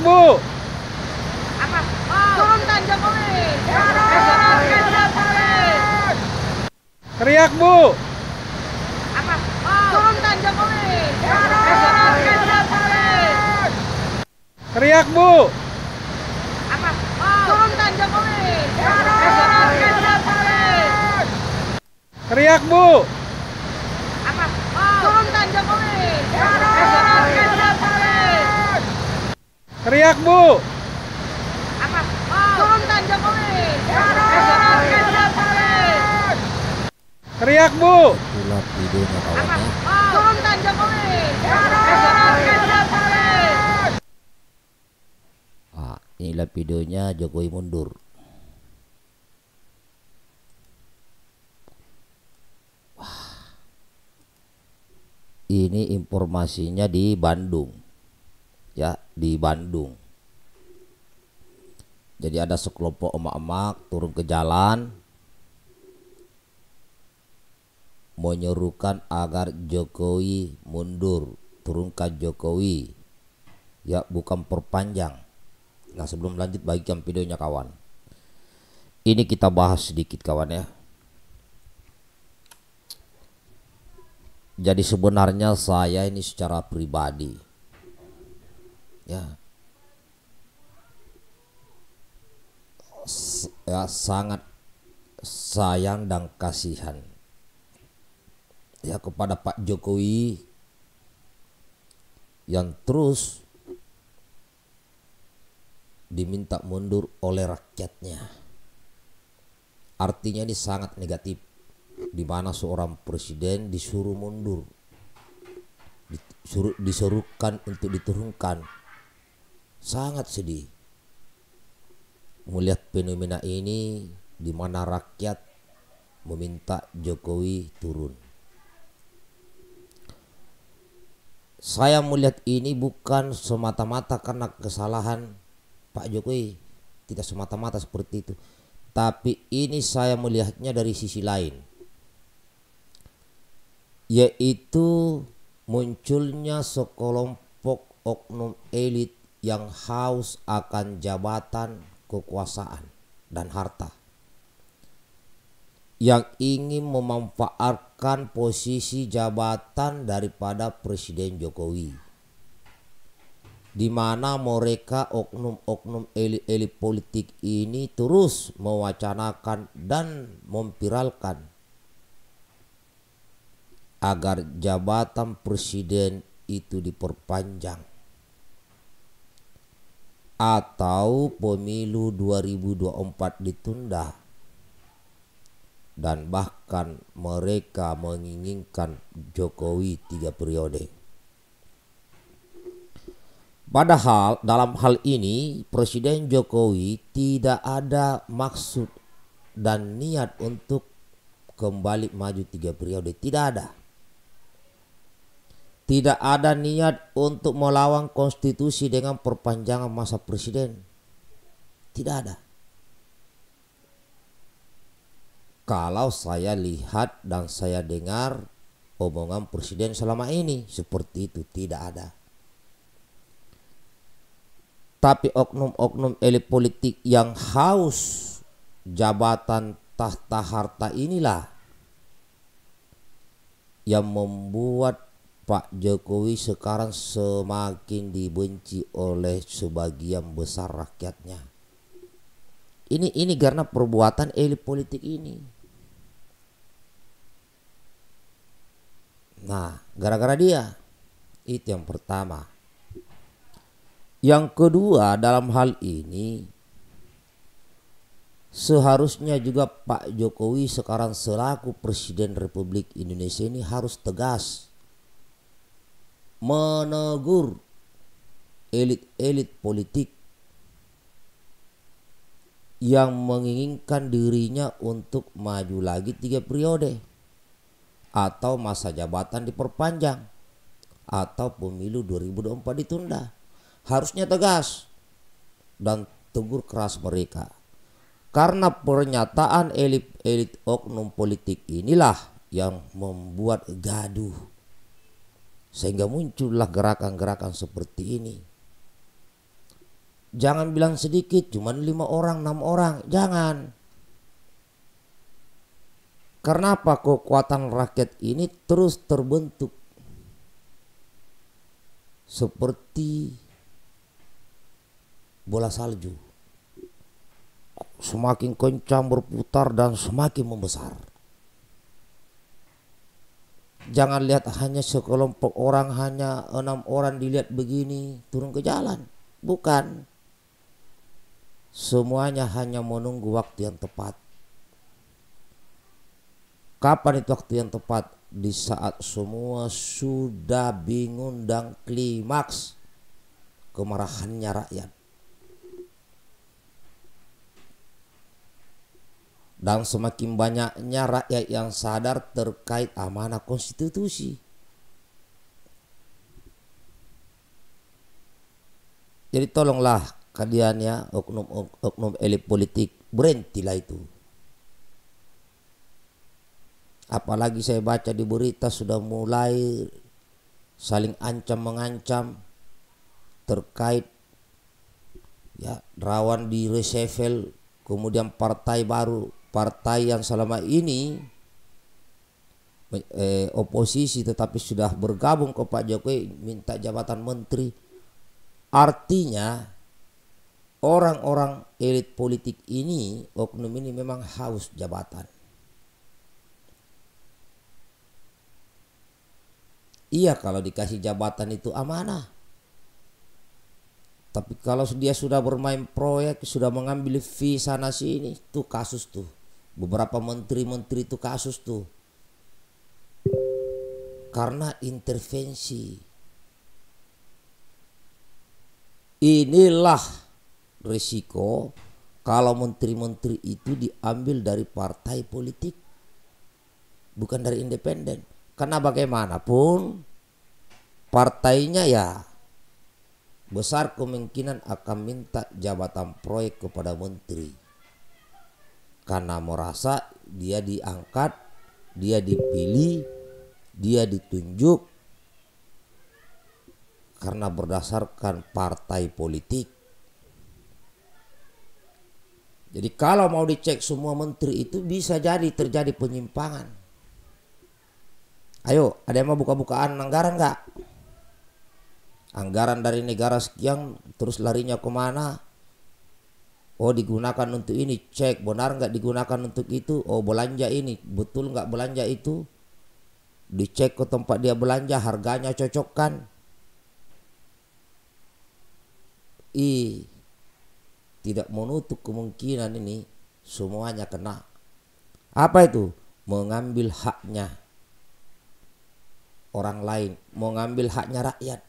banyak, Bu. Apa? Oh. Jokowi. Teriak, Bu. Apa? Oh. Jokowi. Teriak, Bu. Apa? Oh. Jokowi. Teriak, Bu. Teriak, Bu. Apa? Oh. Turunkan Jokowi. Turunkan Jokowi. Teriak, Bu. inilah ya. oh. videonya Jokowi mundur. Ini informasinya di Bandung di Bandung. Jadi ada sekelompok emak-emak turun ke jalan menyerukan agar Jokowi mundur, turunkan Jokowi. Ya, bukan perpanjang. Nah, sebelum lanjut bagikan videonya kawan. Ini kita bahas sedikit kawan ya. Jadi sebenarnya saya ini secara pribadi ya ya sangat sayang dan kasihan ya kepada Pak Jokowi yang terus diminta mundur oleh rakyatnya. Artinya ini sangat negatif di mana seorang presiden disuruh mundur disuruh disuruhkan untuk diturunkan sangat sedih melihat fenomena ini di mana rakyat meminta Jokowi turun. Saya melihat ini bukan semata-mata karena kesalahan Pak Jokowi, tidak semata-mata seperti itu, tapi ini saya melihatnya dari sisi lain, yaitu munculnya sekelompok oknum elit yang haus akan jabatan, kekuasaan, dan harta. Yang ingin memanfaatkan posisi jabatan daripada Presiden Jokowi. Di mana mereka oknum-oknum elit-elit politik ini terus mewacanakan dan memviralkan agar jabatan presiden itu diperpanjang atau pemilu 2024 ditunda dan bahkan mereka menginginkan Jokowi tiga periode. Padahal dalam hal ini Presiden Jokowi tidak ada maksud dan niat untuk kembali maju tiga periode tidak ada tidak ada niat untuk melawan konstitusi dengan perpanjangan masa presiden. Tidak ada. Kalau saya lihat dan saya dengar omongan presiden selama ini seperti itu tidak ada. Tapi oknum-oknum elit politik yang haus jabatan tahta harta inilah yang membuat Pak Jokowi sekarang semakin dibenci oleh sebagian besar rakyatnya. Ini ini karena perbuatan elit politik ini. Nah, gara-gara dia. Itu yang pertama. Yang kedua, dalam hal ini seharusnya juga Pak Jokowi sekarang selaku Presiden Republik Indonesia ini harus tegas menegur elit-elit politik yang menginginkan dirinya untuk maju lagi tiga periode atau masa jabatan diperpanjang atau pemilu 2024 ditunda harusnya tegas dan tegur keras mereka karena pernyataan elit-elit oknum politik inilah yang membuat gaduh sehingga muncullah gerakan-gerakan seperti ini. Jangan bilang sedikit, cuma lima orang, enam orang. Jangan. Karena apa kekuatan rakyat ini terus terbentuk. Seperti bola salju. Semakin kencang berputar dan semakin membesar. Jangan lihat hanya sekelompok orang, hanya enam orang dilihat begini, turun ke jalan. Bukan. Semuanya hanya menunggu waktu yang tepat. Kapan itu waktu yang tepat? Di saat semua sudah bingung dan klimaks kemarahannya rakyat. dan semakin banyaknya rakyat yang sadar terkait amanah konstitusi. Jadi tolonglah kalian ya oknum-oknum elit politik berhentilah itu. Apalagi saya baca di berita sudah mulai saling ancam mengancam terkait ya rawan di reshuffle kemudian partai baru partai yang selama ini eh, oposisi tetapi sudah bergabung ke Pak Jokowi minta jabatan menteri. Artinya orang-orang elit politik ini, oknum ini memang haus jabatan. Iya kalau dikasih jabatan itu amanah. Tapi kalau dia sudah bermain proyek, sudah mengambil fee sana ini itu kasus tuh beberapa menteri-menteri itu kasus tuh karena intervensi inilah risiko kalau menteri-menteri itu diambil dari partai politik bukan dari independen karena bagaimanapun partainya ya besar kemungkinan akan minta jabatan proyek kepada menteri karena merasa dia diangkat, dia dipilih, dia ditunjuk karena berdasarkan partai politik. Jadi kalau mau dicek semua menteri itu bisa jadi terjadi penyimpangan. Ayo, ada yang mau buka-bukaan anggaran nggak? Anggaran dari negara sekian terus larinya kemana? Oh digunakan untuk ini cek benar nggak digunakan untuk itu oh belanja ini betul nggak belanja itu dicek ke tempat dia belanja harganya cocok kan? i tidak menutup kemungkinan ini semuanya kena apa itu mengambil haknya orang lain mengambil haknya rakyat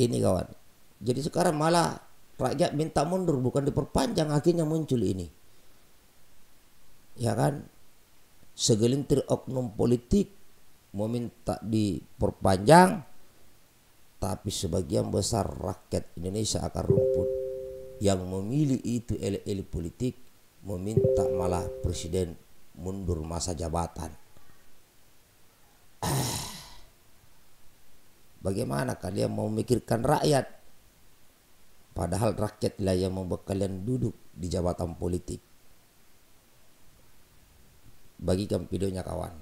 ini kawan jadi sekarang malah rakyat minta mundur bukan diperpanjang akhirnya muncul ini ya kan segelintir oknum politik meminta diperpanjang tapi sebagian besar rakyat Indonesia akan rumput yang memilih itu elit-elit politik meminta malah presiden mundur masa jabatan. Ah. Bagaimana kalian mau memikirkan rakyat? Padahal rakyatlah yang membuat kalian duduk di jabatan politik. Bagikan videonya kawan.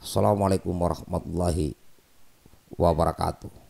Assalamualaikum warahmatullahi wabarakatuh.